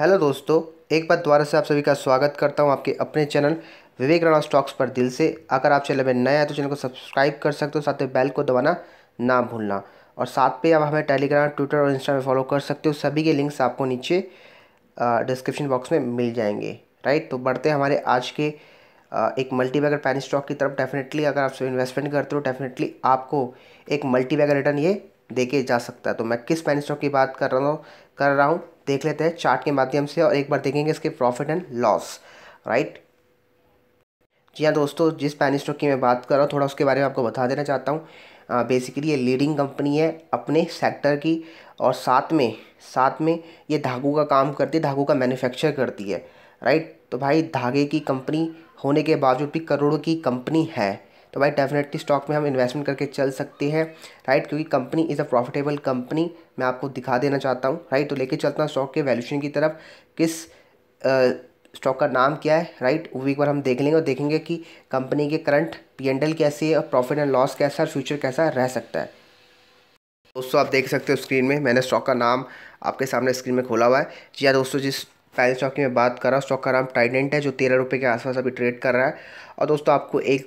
hello दोस्तों एक बार दोबारा से आप सभी का स्वागत करता हूं आपके अपने चैनल विवेक राणा स्टॉक्स पर दिल से अगर आप चैनल में नए हैं तो चैनल को सब्सक्राइब कर सकते हो साथ में बेल को दबाना ना भूलना और साथ पे आप हमें टेलीग्राम ट्विटर और इंस्टा में फॉलो कर सकते हो सभी के लिंक्स आपको नीचे डिस्क्रिप्शन बॉक्स में मिल जाएंगे राइट तो बढ़ते हमारे आज के एक मल्टी बैगर पैन स्टॉक की तरफ डेफिनेटली अगर आप सब इन्वेस्टमेंट करते हो डेफिनेटली आपको एक बैगर रिटर्न ये देखे जा सकता है तो मैं किस पैन स्टॉक की बात कर रहा हूँ कर रहा हूँ देख लेते हैं चार्ट के माध्यम से और एक बार देखेंगे इसके प्रॉफिट एंड लॉस राइट जी हाँ दोस्तों जिस पैन स्टॉक की मैं बात कर रहा हूँ थोड़ा उसके बारे में आपको बता देना चाहता हूँ बेसिकली ये लीडिंग कंपनी है अपने सेक्टर की और साथ में साथ में ये धागू का काम करती है धागू का मैन्युफैक्चर करती है राइट तो भाई धागे की कंपनी होने के बावजूद भी करोड़ों की कंपनी है तो भाई डेफिनेटली स्टॉक में हम इन्वेस्टमेंट करके चल सकते हैं राइट क्योंकि company is a profitable company मैं आपको दिखा देना चाहता हूँ राइट तो लेके चलता हूँ स्टॉक के वैल्यूशन की तरफ किस स्टॉक का नाम क्या है राइट वो एक बार हम देख लेंगे और देखेंगे कि कंपनी के करंट पी एंड एल कैसे है प्रॉफिट एंड लॉस कैसा और फ्यूचर कैसा रह सकता है दोस्तों आप देख सकते हो स्क्रीन में मैंने स्टॉक का नाम आपके सामने स्क्रीन में खोला हुआ है जी हाँ दोस्तों जिस फाइल स्टॉक की मैं बात कर रहा हूँ स्टॉक का नाम टाइडेंट है जो तेरह रुपये के आसपास अभी ट्रेड कर रहा है और दोस्तों आपको एक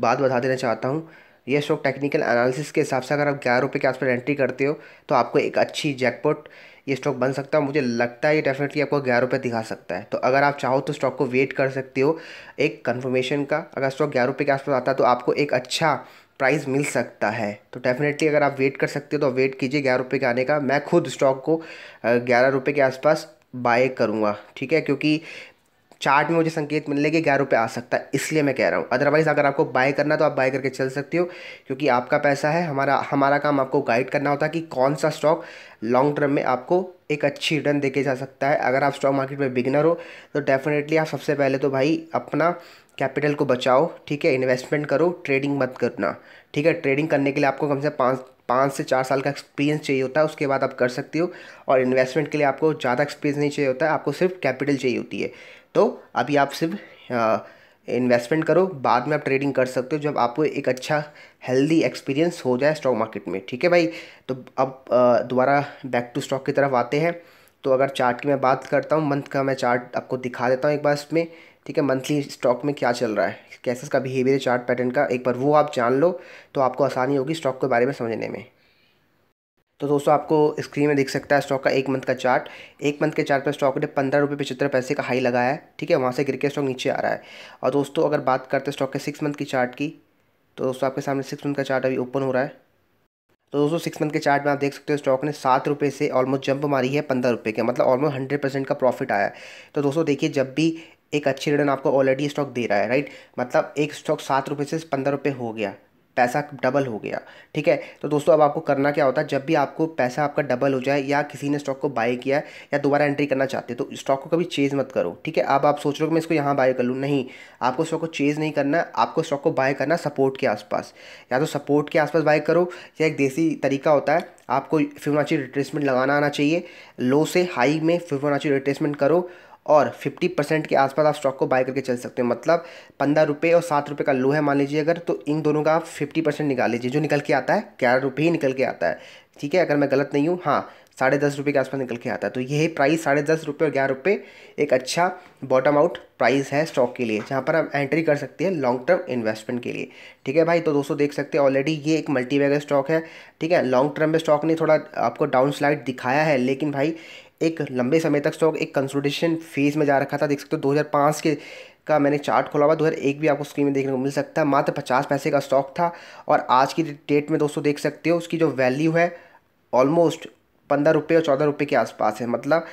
बात बता देना चाहता हूँ ये स्टॉक टेक्निकल एनालिसिस के हिसाब से अगर आप ग्यारह रुपये के आसपास एंट्री करते हो तो आपको एक अच्छी जैकपॉट ये स्टॉक बन सकता है मुझे लगता है ये डेफिनेटली आपको ग्यारह रुपये दिखा सकता है तो अगर आप चाहो तो स्टॉक को वेट कर सकते हो एक कन्फर्मेशन का अगर स्टॉक ग्यारह रुपये के आसपास आता है तो आपको एक अच्छा प्राइस मिल सकता है तो डेफिनेटली अगर आप वेट कर सकते हो तो वेट कीजिए ग्यारह रुपये के आने का मैं खुद स्टॉक को ग्यारह रुपये के आसपास बाय करूँगा ठीक है क्योंकि चार्ट में मुझे संकेत मिलने के ग्यारह रुपये आ सकता है इसलिए मैं कह रहा हूँ अदरवाइज़ अगर आपको बाय करना तो आप बाय करके चल सकते हो क्योंकि आपका पैसा है हमारा हमारा काम आपको गाइड करना होता है कि कौन सा स्टॉक लॉन्ग टर्म में आपको एक अच्छी रिटर्न देके जा सकता है अगर आप स्टॉक मार्केट में बिगनर हो तो डेफिनेटली आप सबसे पहले तो भाई अपना कैपिटल को बचाओ ठीक है इन्वेस्टमेंट करो ट्रेडिंग मत करना ठीक है ट्रेडिंग करने के लिए आपको कम से पाँच पाँच से चार साल का एक्सपीरियंस चाहिए होता है उसके बाद आप कर सकते हो और इन्वेस्टमेंट के लिए आपको ज़्यादा एक्सपीरियंस नहीं चाहिए होता है आपको सिर्फ कैपिटल चाहिए होती है तो अभी आप सिर्फ इन्वेस्टमेंट करो बाद में आप ट्रेडिंग कर सकते हो जब आपको एक अच्छा हेल्दी एक्सपीरियंस हो जाए स्टॉक मार्केट में ठीक है भाई तो अब दोबारा बैक टू स्टॉक की तरफ आते हैं तो अगर चार्ट की मैं बात करता हूँ मंथ का मैं चार्ट आपको दिखा देता हूँ एक बार इसमें ठीक है मंथली स्टॉक में क्या चल रहा है कैसे इसका बिहेवियर चार्ट पैटर्न का एक बार वो आप जान लो तो आपको आसानी होगी स्टॉक के बारे में समझने में तो दोस्तों आपको स्क्रीन में दिख सकता है स्टॉक का एक मंथ का चार्ट एक मंथ के चार्ट पर स्टॉक ने पंद्रह रुपये पचहत्तर पैसे का हाई लगाया है ठीक है वहाँ से गिर के स्टॉक नीचे आ रहा है और दोस्तों अगर बात करते हैं स्टॉक के सिक्स मंथ की चार्ट की तो दोस्तों आपके सामने सिक्स मंथ का चार्ट अभी ओपन हो रहा है तो दोस्तों सिक्स मंथ के चार्ट में आप देख सकते हो स्टॉक ने सात रुपये से ऑलमोस्ट जंप मारी है पंद्रह रुपये के मतलब ऑलमोस्ट हंड्रेड परसेंट का प्रॉफिट आया है तो दोस्तों देखिए जब भी एक अच्छी रिटर्न आपको ऑलरेडी स्टॉक दे रहा है राइट मतलब एक स्टॉक सात रुपये से पंद्रह रुपये हो गया पैसा डबल हो गया ठीक है तो दोस्तों अब आपको करना क्या होता है जब भी आपको पैसा आपका डबल हो जाए या किसी ने स्टॉक को बाय किया है या दोबारा एंट्री करना चाहते हैं तो स्टॉक को कभी चेज़ मत करो ठीक है अब आप सोच रहे हो कि मैं इसको यहाँ बाय कर लूँ नहीं आपको स्टॉक को चेज़ नहीं करना आपको स्टॉक को बाय करना सपोर्ट के आसपास या तो सपोर्ट के आसपास बाय करो या एक देसी तरीका होता है आपको फिवोनाची रिट्रेसमेंट लगाना आना चाहिए लो से हाई में फिवोनाची रिट्रेसमेंट करो और 50 परसेंट के आसपास आप स्टॉक को बाय करके चल सकते हो मतलब पंद्रह रुपये और सात रुपये का लो है मान लीजिए अगर तो इन दोनों का आप फिफ्टी परसेंट निकाल लीजिए जो निकल के आता है ग्यारह रुपये ही निकल के आता है ठीक है अगर मैं गलत नहीं हूँ हाँ साढ़े दस रुपये के आसपास निकल के आता है तो यही प्राइस साढ़े दस रुपये और ग्यारह रुपये एक अच्छा बॉटम आउट प्राइस है स्टॉक के लिए जहाँ पर हम एंट्री कर सकते हैं लॉन्ग टर्म इन्वेस्टमेंट के लिए ठीक है भाई तो दोस्तों देख सकते हैं ऑलरेडी ये एक मल्टीबैगर स्टॉक है ठीक है लॉन्ग टर्म में स्टॉक ने थोड़ा आपको डाउन स्लाइड दिखाया है लेकिन भाई एक लंबे समय तक स्टॉक एक कंसोलिडेशन फेज में जा रखा था देख सकते हो 2005 के का मैंने चार्ट खोला हुआ दो हज़ार एक भी आपको स्क्रीन में देखने को मिल सकता है मात्र पचास पैसे का स्टॉक था और आज की डेट में दोस्तों देख सकते हो उसकी जो वैल्यू है ऑलमोस्ट पंद्रह रुपये और चौदह रुपये के आसपास है मतलब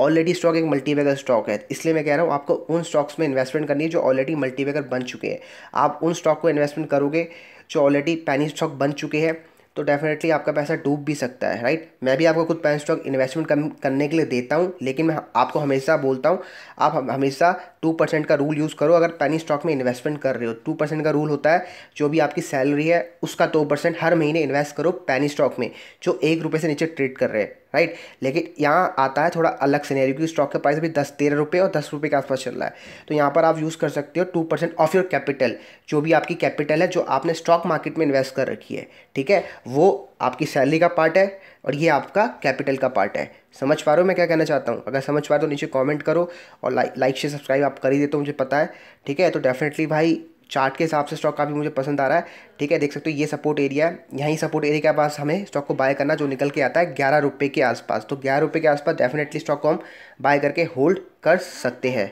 ऑलरेडी स्टॉक एक मल्टीवेगर स्टॉक है इसलिए मैं कह रहा हूँ आपको उन स्टॉक्स में इन्वेस्टमेंट करनी है जो ऑलरेडी मल्टीवेगर बन चुके हैं आप उन स्टॉक को इन्वेस्टमेंट करोगे जो ऑलरेडी पैनी स्टॉक बन चुके हैं तो डेफिनेटली आपका पैसा डूब भी सकता है राइट मैं भी आपको खुद पैन स्टॉक इन्वेस्टमेंट करने के लिए देता हूँ लेकिन मैं आपको हमेशा बोलता हूँ आप हमेशा टू परसेंट का रूल यूज़ करो अगर पैनी स्टॉक में इन्वेस्टमेंट कर रहे हो टू परसेंट का रूल होता है जो भी आपकी सैलरी है उसका दो परसेंट हर महीने इन्वेस्ट करो पैनी स्टॉक में जो एक रुपये से नीचे ट्रेड कर रहे हैं राइट लेकिन यहाँ आता है थोड़ा अलग सीनेरियो क्योंकि स्टॉक का प्राइस अभी दस तेरह रुपये और दस रुपये के आसपास चल रहा है तो यहाँ पर आप यूज़ कर सकते हो two percent of your capital जो भी आपकी कैपिटल है जो आपने स्टॉक मार्केट में इन्वेस्ट कर रखी है ठीक है वो आपकी सैलरी का पार्ट है और ये आपका कैपिटल का पार्ट है समझ पा रहे हो मैं क्या कहना चाहता हूँ अगर समझ पा रहे हो तो नीचे कॉमेंट करो और लाइक लाइक से सब्सक्राइब आप कर ही देते हो मुझे पता है ठीक है तो डेफिनेटली भाई चार्ट के हिसाब से स्टॉक काफ़ी मुझे पसंद आ रहा है ठीक है देख सकते हो ये सपोर्ट एरिया है यहीं सपोर्ट एरिया के पास हमें स्टॉक को बाय करना जो निकल के आता है ग्यारह रुपये के आसपास तो ग्यारह रुपये के आसपास डेफिनेटली स्टॉक को हम बाय करके होल्ड कर सकते हैं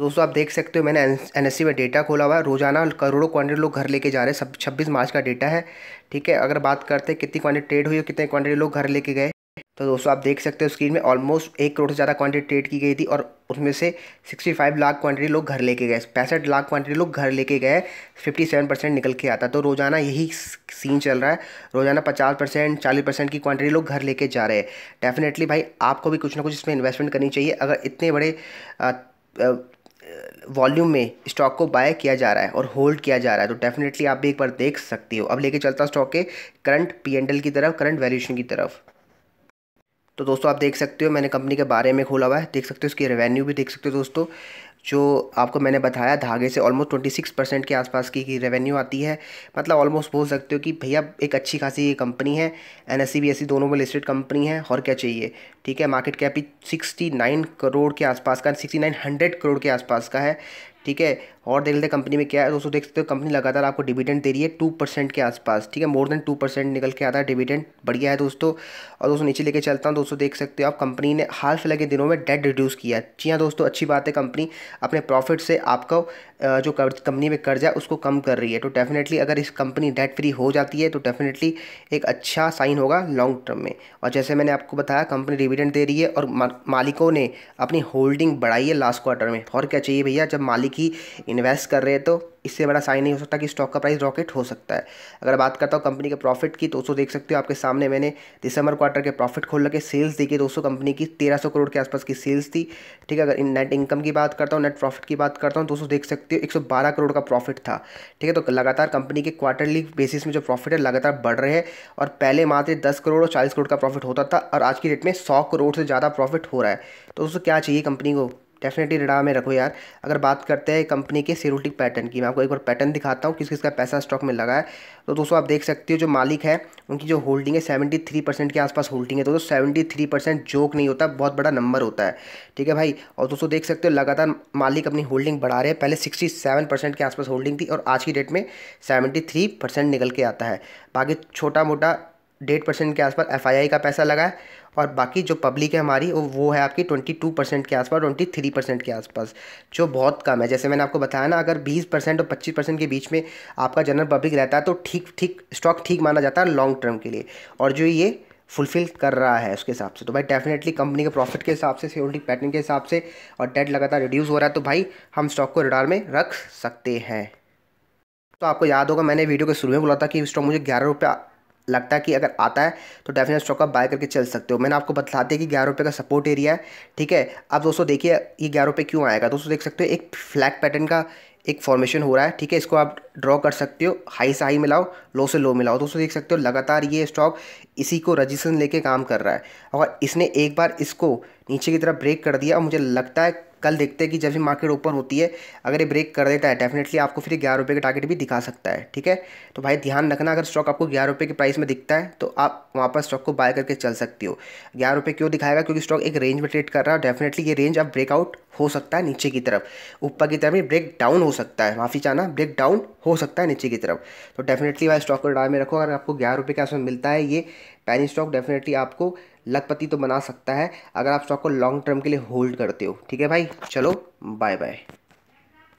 दोस्तों आप देख सकते हो मैंने एन एस e में डेटा खोला हुआ है रोजाना करोड़ों क्वांटिटी लोग घर लेके जा रहे हैं सब छब्बीस मार्च का डेटा है ठीक है अगर बात करते हैं कितनी क्वांटिटी ट्रेड हुई और कितने क्वांटिटी लोग घर लेके गए तो दोस्तों आप देख सकते हो स्क्रीन में ऑलमोस्ट एक करोड़ से ज़्यादा क्वांटिटी ट्रेड की गई थी और उसमें से 65 लाख क्वांटिटी लोग घर लेके गए पैंसठ लाख क्वांटिटी लोग घर लेके गए 57 परसेंट निकल के आता तो रोज़ाना यही सीन चल रहा है रोज़ाना 50 परसेंट चालीस परसेंट की क्वांटिटी लोग घर लेके जा रहे हैं डेफिनेटली भाई आपको भी कुछ ना कुछ इसमें इन्वेस्टमेंट करनी चाहिए अगर इतने बड़े वॉल्यूम में स्टॉक को बाय किया जा रहा है और होल्ड किया जा रहा है तो डेफिनेटली आप भी एक बार देख सकती हो अब लेके चलता स्टॉक के करंट पी की तरफ करंट वैल्यूशन की तरफ तो दोस्तों आप देख सकते हो मैंने कंपनी के बारे में खोला हुआ है देख सकते हो उसकी रेवेन्यू भी देख सकते हो दोस्तों जो आपको मैंने बताया धागे से ऑलमोस्ट ट्वेंटी सिक्स परसेंट के आसपास की, की रेवेन्यू आती है मतलब ऑलमोस्ट बोल सकते हो कि भैया एक अच्छी खासी ये कंपनी है एन एस सी दोनों में लिस्टेड कंपनी है और क्या चाहिए ठीक है मार्केट कैप भी सिक्सटी नाइन करोड़ के आसपास का सिक्सटी नाइन हंड्रेड करोड़ के आसपास का है ठीक है और देख लेते कंपनी में क्या है दोस्तों देख सकते हो कंपनी लगातार आपको डिविडेंड दे रही है टू परसेंट के आसपास ठीक है मोर देन टू परसेंट निकल के आता है डिविडेंड बढ़िया है दोस्तों और दोस्तों नीचे लेके चलता हूँ दोस्तों देख सकते हो आप कंपनी ने हाल फिलहाल के दिनों में डेट रिड्यूस किया जी हाँ दोस्तों अच्छी बात है कंपनी अपने प्रॉफिट से आपका जो कंपनी में कर्जा है उसको कम कर रही है तो डेफिनेटली अगर इस कंपनी डेट फ्री हो जाती है तो डेफिनेटली एक अच्छा साइन होगा लॉन्ग टर्म में और जैसे मैंने आपको बताया कंपनी डिविडेंड दे रही है और मालिकों ने अपनी होल्डिंग बढ़ाई है लास्ट क्वार्टर में और क्या चाहिए भैया जब मालिक ही इन्वेस्ट कर रहे हैं तो इससे बड़ा साइन नहीं हो सकता कि स्टॉक का प्राइस रॉकेट हो सकता है अगर बात करता हूँ कंपनी के प्रॉफिट की तो उसको देख सकते हो आपके सामने मैंने दिसंबर क्वार्टर के प्रॉफिट खोल लगे सेल्स देखिए दोस्तों कंपनी की 1300 करोड़ के आसपास की सेल्स थी ठीक है अगर इन नेट इनकम की बात करता हूँ नेट प्रॉफिट की बात करता हूँ दोस्तों देख सकते हो एक करोड़ का प्रॉफिट था ठीक है तो लगातार कंपनी के क्वार्टरली बेसिस में जो प्रॉफिट है लगातार बढ़ रहे हैं और पहले मात्र दस करोड़ और चालीस करोड़ का प्रॉफिट होता था और आज की डेट में सौ करोड़ से ज़्यादा प्रॉफिट हो रहा है तो दोस्तों क्या चाहिए कंपनी को डेफिनेटली रडार में रखो यार अगर बात करते हैं कंपनी के सिरोटिक पैटर्न की मैं आपको एक बार पैटर्न दिखाता हूँ किस किसका पैसा स्टॉक में लगा है तो दोस्तों आप देख सकते हो जो मालिक है उनकी जो होल्डिंग है सेवेंटी थ्री परसेंट के आसपास होल्डिंग है तो दोस्तों सेवेंटी थ्री परसेंट जोक नहीं होता बहुत बड़ा नंबर होता है ठीक है भाई और दोस्तों देख सकते हो लगातार मालिक अपनी होल्डिंग बढ़ा रहे हैं पहले सिक्सटी सेवन परसेंट के आसपास होल्डिंग थी और आज की डेट में सेवेंटी थ्री परसेंट निकल के आता है बाकी छोटा मोटा डेढ़ परसेंट के आसपास एफ का पैसा लगा है और बाकी जो पब्लिक है हमारी वो है आपकी ट्वेंटी टू परसेंट के आसपास ट्वेंटी थ्री परसेंट के आसपास जो बहुत कम है जैसे मैंने आपको बताया ना अगर बीस परसेंट और पच्चीस परसेंट के बीच में आपका जनरल पब्लिक रहता है तो ठीक ठीक स्टॉक ठीक माना जाता है लॉन्ग टर्म के लिए और जो ये फुलफिल कर रहा है उसके हिसाब से तो भाई डेफिनेटली कंपनी के प्रॉफिट के हिसाब से सिक्योरिटी पैटर्न के हिसाब से और डेट लगातार रिड्यूस हो रहा है तो भाई हम स्टॉक को रिडार में रख सकते हैं तो आपको याद होगा मैंने वीडियो के शुरू में बोला था कि स्टॉक मुझे ग्यारह रुपये लगता है कि अगर आता है तो डेफिनेट स्टॉक आप बाय करके चल सकते हो मैंने आपको बता दिया कि ग्यारह रुपये का सपोर्ट एरिया है ठीक है अब दोस्तों देखिए ये ग्यारह रुपये क्यों आएगा दोस्तों देख सकते हो एक फ्लैग पैटर्न का एक फॉर्मेशन हो रहा है ठीक है इसको आप ड्रॉ कर सकते हो हाई से हाई मिलाओ लो से लो मिलाओ दोस्तों देख सकते हो लगातार ये स्टॉक इसी को रजिस्ट्रेशन लेके काम कर रहा है और इसने एक बार इसको नीचे की तरफ ब्रेक कर दिया और मुझे लगता है कल देखते हैं कि जब भी मार्केट ओपन होती है अगर ये ब्रेक कर देता है डेफिनेटली आपको फिर ग्यारह रुपये का टारगेट भी दिखा सकता है ठीक है तो भाई ध्यान रखना अगर स्टॉक आपको ग्यारह रुपये के प्राइस में दिखता है तो आप वहाँ पर स्टॉक को बाय करके चल सकती हो ग्यारह रुपये क्यों दिखाएगा क्योंकि स्टॉक एक रेंज में ट्रेड कर रहा है डेफिनेटली ये रेंज अब ब्रेकआउट हो सकता है नीचे की तरफ ऊपर की तरफ ही ब्रेक डाउन हो सकता है माफी चाहना ब्रेक डाउन हो सकता है नीचे की तरफ तो डेफिनेटली भाई स्टॉक को डाल में रखो अगर आपको ग्यारह रुपये का मिलता है ये पैनी स्टॉक डेफिनेटली आपको लखपति तो बना सकता है अगर आप स्टॉक को लॉन्ग टर्म के लिए होल्ड करते हो ठीक है भाई चलो बाय बाय